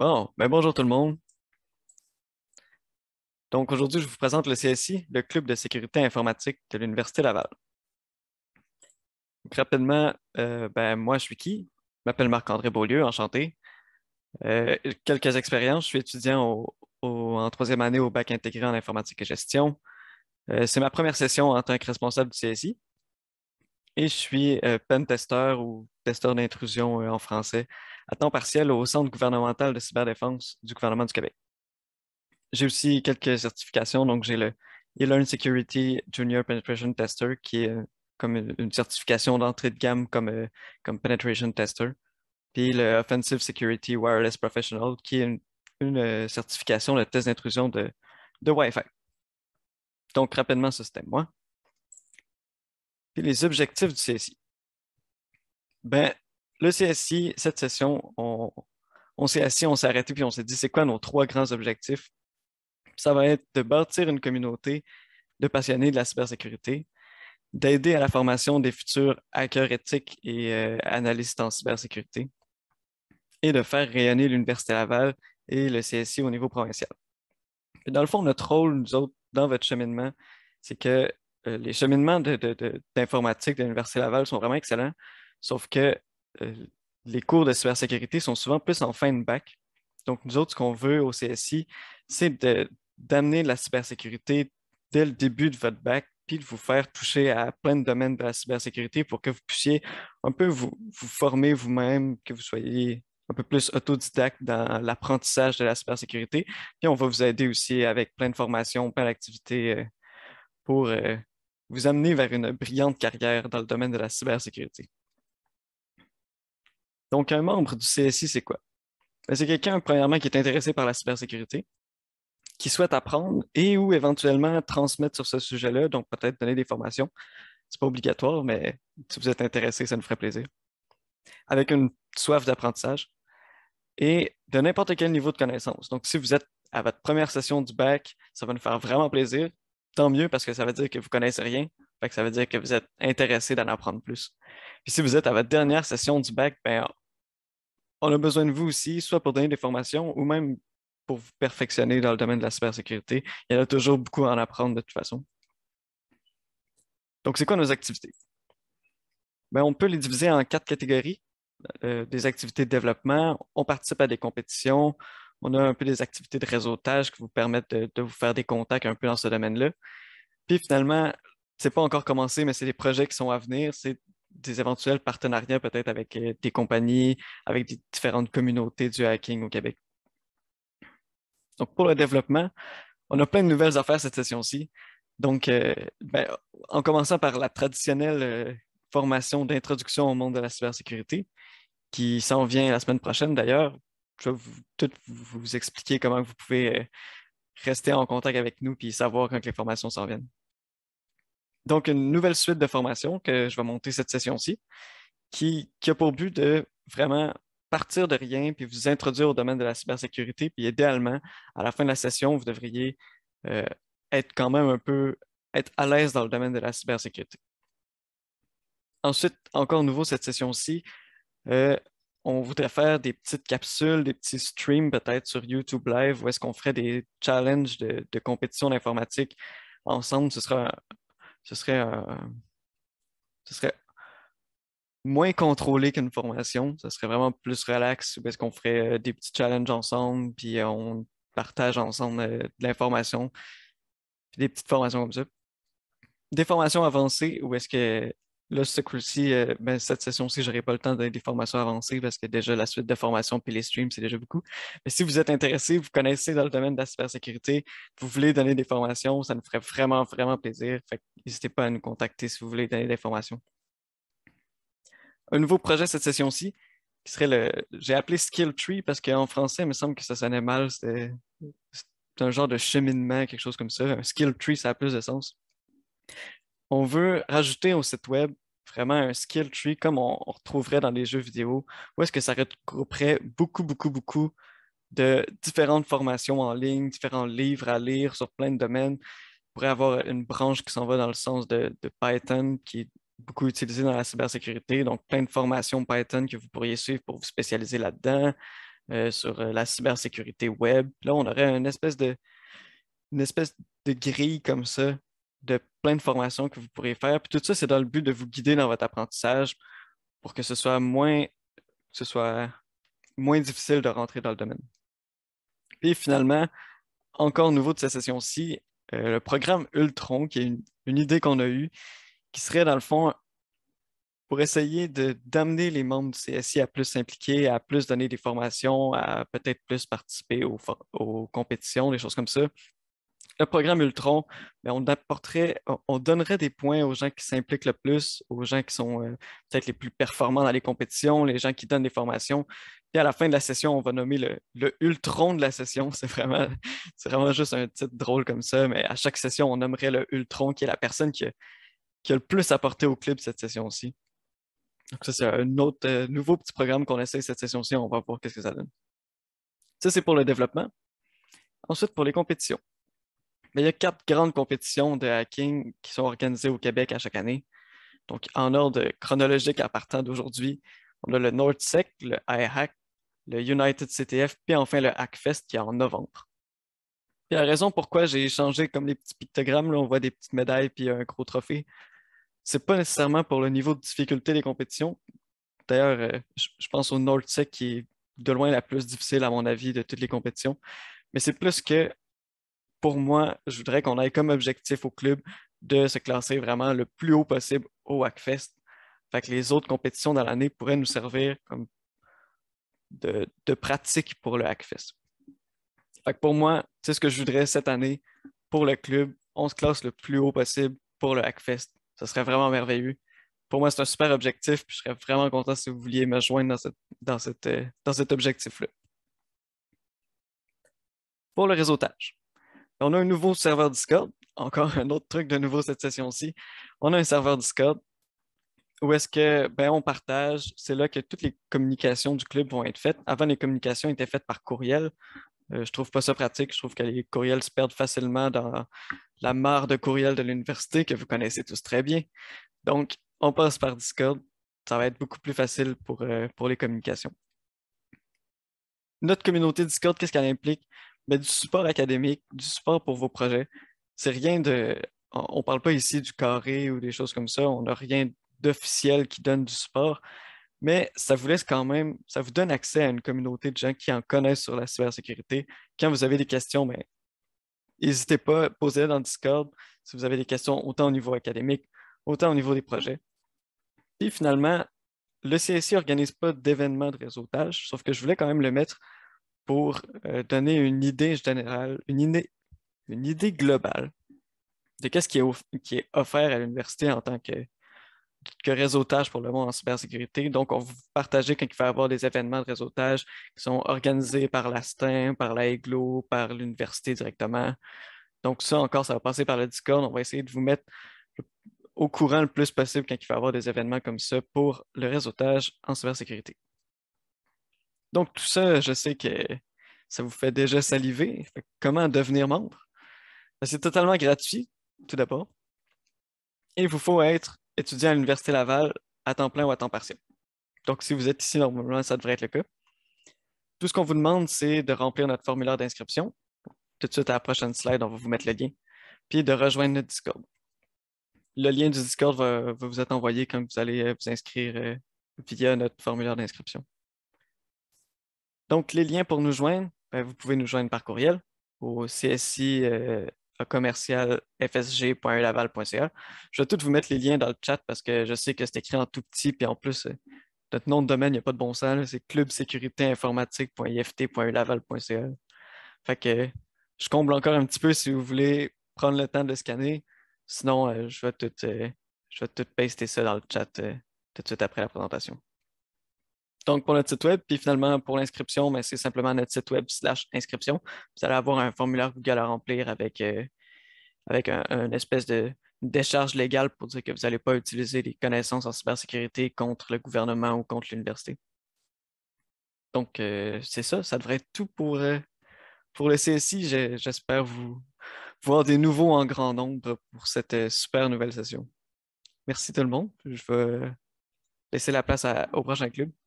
Bon, ben, bonjour tout le monde. Donc aujourd'hui, je vous présente le CSI, le Club de sécurité informatique de l'Université Laval. rapidement, euh, ben, moi, je suis qui? Je m'appelle Marc-André Beaulieu, enchanté. Euh, quelques expériences, je suis étudiant en troisième année au bac intégré en informatique et gestion. Euh, c'est ma première session en tant que responsable du CSI. Et je suis pen testeur ou testeur d'intrusion en français à temps partiel au Centre gouvernemental de cyberdéfense du gouvernement du Québec. J'ai aussi quelques certifications, donc j'ai le E-Learn Security Junior Penetration Tester, qui est euh, comme une certification d'entrée de gamme comme, euh, comme Penetration Tester, puis le Offensive Security Wireless Professional, qui est une, euh, certification de test d'intrusion de, de Wi-Fi. Donc, rapidement, ce c'était moi. Puis les objectifs du CSI. Ben, le CSI, cette session, on, s'est assis, on s'est arrêté, puis on s'est dit c'est quoi nos trois grands objectifs. Ça va être de bâtir une communauté de passionnés de la cybersécurité, d'aider à la formation des futurs hackers éthiques et euh, analystes en cybersécurité, et de faire rayonner l'Université Laval et le CSI au niveau provincial. dans le fond, notre rôle, nous autres, dans votre cheminement, c'est que euh, les cheminements d'informatique de l'Université Laval sont vraiment excellents, sauf que euh, les cours de cybersécurité sont souvent plus en fin de bac. Donc, nous autres, ce qu'on veut au CSI, c'est d'amener la cybersécurité dès le début de votre bac, puis de vous faire toucher à plein de domaines de la cybersécurité pour que vous puissiez un peu vous, vous former vous-même, que vous soyez un peu plus autodidacte dans l'apprentissage de la cybersécurité. Puis on va vous aider aussi avec plein de formations, plein d'activités euh, pour euh, vous amener vers une brillante carrière dans le domaine de la cybersécurité. Donc, un membre du CSI, c'est quoi? Ben, c'est quelqu'un, premièrement, qui est intéressé par la cybersécurité, qui souhaite apprendre et ou éventuellement transmettre sur ce sujet-là, donc peut-être donner des formations. C'est pas obligatoire, mais si vous êtes intéressé, ça nous ferait plaisir. Avec une soif d'apprentissage et de n'importe quel niveau de connaissance. Donc, si vous êtes à votre première session du bac, ça va nous faire vraiment plaisir. Tant mieux parce que ça veut dire que vous connaissez rien. que ça veut dire que vous êtes intéressé d'en apprendre plus. Puis si vous êtes à votre dernière session du bac, ben, on a besoin de vous aussi, soit pour donner des formations ou même pour vous perfectionner dans le domaine de la cybersécurité. Il y en a toujours beaucoup à en apprendre de toute façon. Donc, c'est quoi nos activités? Ben, on peut les diviser en quatre catégories. Euh, des activités de développement, on participe à des compétitions, on a un peu des activités de réseautage qui vous permettent de, vous faire des contacts un peu dans ce domaine-là. Puis finalement, ce n'est pas encore commencé, mais c'est des projets qui sont à venir, c'est des éventuels partenariats peut-être avec euh, des compagnies, avec des différentes communautés du hacking au Québec. Donc, pour le développement, on a plein de nouvelles affaires cette session-ci. Donc, euh, ben, en commençant par la traditionnelle euh, formation d'introduction au monde de la cybersécurité, qui s'en vient la semaine prochaine d'ailleurs, je vais vous, vous expliquer comment vous pouvez rester en contact avec nous et savoir quand les formations s'en viennent. Donc, une nouvelle suite de formation que je vais monter cette session-ci, qui, a pour but de vraiment partir de rien, puis vous introduire au domaine de la cybersécurité, puis idéalement, à la fin de la session, vous devriez euh, être quand même un peu, être à l'aise dans le domaine de la cybersécurité. Ensuite, encore nouveau cette session-ci, euh, on voudrait faire des petites capsules, des petits streams peut-être sur YouTube Live où est-ce qu'on ferait des challenges de, de compétition d'informatique ensemble. Ce sera ce serait, euh, ce serait moins contrôlé qu'une formation. Ce serait vraiment plus relax parce qu'on ferait euh, des petits challenges ensemble, puis euh, on partage ensemble de l'information, puis des petites formations comme ça. Des formations avancées où est-ce que Là, euh, ben, cette session-ci, je n'aurai pas le temps de des formations avancées parce que déjà la suite de formations puis les streams, c'est déjà beaucoup. Mais si vous êtes intéressé, vous connaissez dans le domaine de la cybersécurité, vous voulez donner des formations, ça nous ferait vraiment, vraiment plaisir. N'hésitez pas à nous contacter si vous voulez donner des formations. Un nouveau projet cette session-ci, qui serait le. J'ai appelé Skill Tree parce qu'en français, il me semble que ça sonnait mal. C'est un genre de cheminement, quelque chose comme ça. Un skill tree, ça a plus de sens on veut rajouter au site web vraiment un skill tree comme on, retrouverait dans les jeux vidéo, où est-ce que ça regrouperait beaucoup, beaucoup, beaucoup de différentes formations en ligne, différents livres à lire sur plein de domaines. On pourrait avoir une branche qui s'en va dans le sens de, Python, qui est beaucoup utilisée dans la cybersécurité, donc plein de formations Python que vous pourriez suivre pour vous spécialiser là-dedans, euh, sur euh, la cybersécurité web. Là, on aurait espèce de, une espèce de grille comme ça de plein de formations que vous pourrez faire. Puis tout ça, c'est dans le but de vous guider dans votre apprentissage pour que ce soit moins, ce soit moins difficile de rentrer dans le domaine. Puis finalement, encore nouveau de cette session-ci, euh, le programme Ultron, qui est une, idée qu'on a eue, qui serait dans le fond pour essayer d'amener les membres du CSI à plus s'impliquer, à plus donner des formations, à peut-être plus participer aux, aux, compétitions, des choses comme ça le programme Ultron, ben, on apporterait, on donnerait des points aux gens qui s'impliquent le plus, aux gens qui sont euh, peut-être les plus performants dans les compétitions, les gens qui donnent des formations. Puis à la fin de la session, on va nommer le, Ultron de la session. C'est vraiment, c'est vraiment juste un titre drôle comme ça, mais à chaque session, on nommerait le Ultron qui est la personne qui a, le plus apporté au club cette session-ci. Donc ça, c'est un autre euh, nouveau petit programme qu'on essaie cette session-ci. On va voir qu'est-ce que ça donne. Ça, c'est pour le développement. Ensuite, pour les compétitions. Mais il y a quatre grandes compétitions de hacking qui sont organisées au Québec à chaque année. Donc, en ordre chronologique à partant d'aujourd'hui, on a le NordSec, le iHack, le United CTF, puis enfin le Hackfest qui est en novembre. Puis la raison pourquoi j'ai changé comme les petits pictogrammes, là, on voit des petites médailles puis un gros trophée, c'est pas nécessairement pour le niveau de difficulté des compétitions. D'ailleurs, euh, je pense au NordSec qui est de loin la plus difficile, à mon avis, de toutes les compétitions. Mais c'est plus que pour moi, je voudrais qu'on aille comme objectif au club de se classer vraiment le plus haut possible au Hackfest. Fait que les autres compétitions dans l'année pourraient nous servir comme de, pratique pour le Hackfest. Fait que pour moi, c'est ce que je voudrais cette année pour le club. On se classe le plus haut possible pour le Hackfest. Ce serait vraiment merveilleux. Pour moi, c'est un super objectif. Puis je serais vraiment content si vous vouliez me joindre dans, dans, euh, dans cet objectif-là. Pour le réseautage. On a un nouveau serveur Discord. Encore un autre truc de nouveau cette session-ci. On a un serveur Discord où est-ce que ben, on partage. C'est là que toutes les communications du club vont être faites. Avant, les communications étaient faites par courriel. Je euh, je trouve pas ça pratique. Je trouve que les courriels se perdent facilement dans la mare de courriels de l'université que vous connaissez tous très bien. Donc, on passe par Discord. Ça va être beaucoup plus facile pour, euh, pour les communications. Notre communauté Discord, qu'est-ce qu'elle implique? mais du support académique, du support pour vos projets. C'est rien de. On ne parle pas ici du carré ou des choses comme ça. On n'a rien d'officiel qui donne du support, mais ça vous laisse quand même, ça vous donne accès à une communauté de gens qui en connaissent sur la cybersécurité. Quand vous avez des questions, mais ben, n'hésitez pas, posez-les dans Discord si vous avez des questions, autant au niveau académique, autant au niveau des projets. Puis finalement, le CSI n'organise pas d'événements de réseautage, sauf que je voulais quand même le mettre pour euh, donner une idée générale, une, idée, globale de qu'est-ce qui, est, offert à l'université en tant que, réseautage pour le monde en cybersécurité. Donc, on va vous partager quand il va y avoir des événements de réseautage qui sont organisés par l'ASTIN, par la par l'université directement. Donc, ça encore, ça va passer par le Discord. On va essayer de vous mettre au courant le plus possible quand il va y avoir des événements comme ça pour le réseautage en cybersécurité. Donc, tout ça, je sais que ça vous fait déjà saliver. comment devenir membre? Ben, c'est totalement gratuit, tout d'abord. Et il vous faut être étudiant à l'Université Laval à temps plein ou à temps partiel. Donc, si vous êtes ici, normalement, ça devrait être le cas. Tout ce qu'on vous demande, c'est de remplir notre formulaire d'inscription. Tout de suite à la prochaine slide, on va vous mettre le lien. Puis de rejoindre notre Discord. Le lien du Discord va vous être envoyé quand vous allez euh, vous inscrire euh, via notre formulaire d'inscription. Donc, les liens pour nous joindre, ben, vous pouvez nous joindre par courriel au CSI euh, Je vais tout vous mettre les liens dans le chat parce que je sais que c'est écrit en tout petit, puis en plus, euh, notre nom de domaine, n'a pas de bon sens, c'est clubsécuritéinformatique.ift.elaval.ca. Fait que je comble encore un petit peu si vous voulez prendre le temps de scanner. Sinon, euh, je vais tout je vais tout paster ça dans le chat tout de suite après la présentation. Donc, pour notre site web, puis finalement, pour l'inscription, c'est simplement notre site web slash inscription. Vous allez avoir un formulaire Google à remplir avec, euh, avec une espèce de décharge légale pour dire que vous n'allez pas utiliser les connaissances en cybersécurité contre le gouvernement ou contre l'université. Donc, euh, c'est ça, ça devrait être tout pour, euh, pour le CSI. J'espère vous voir des nouveaux en grand nombre pour cette super nouvelle session. Merci tout le monde. Je vais laisser la place au prochain club.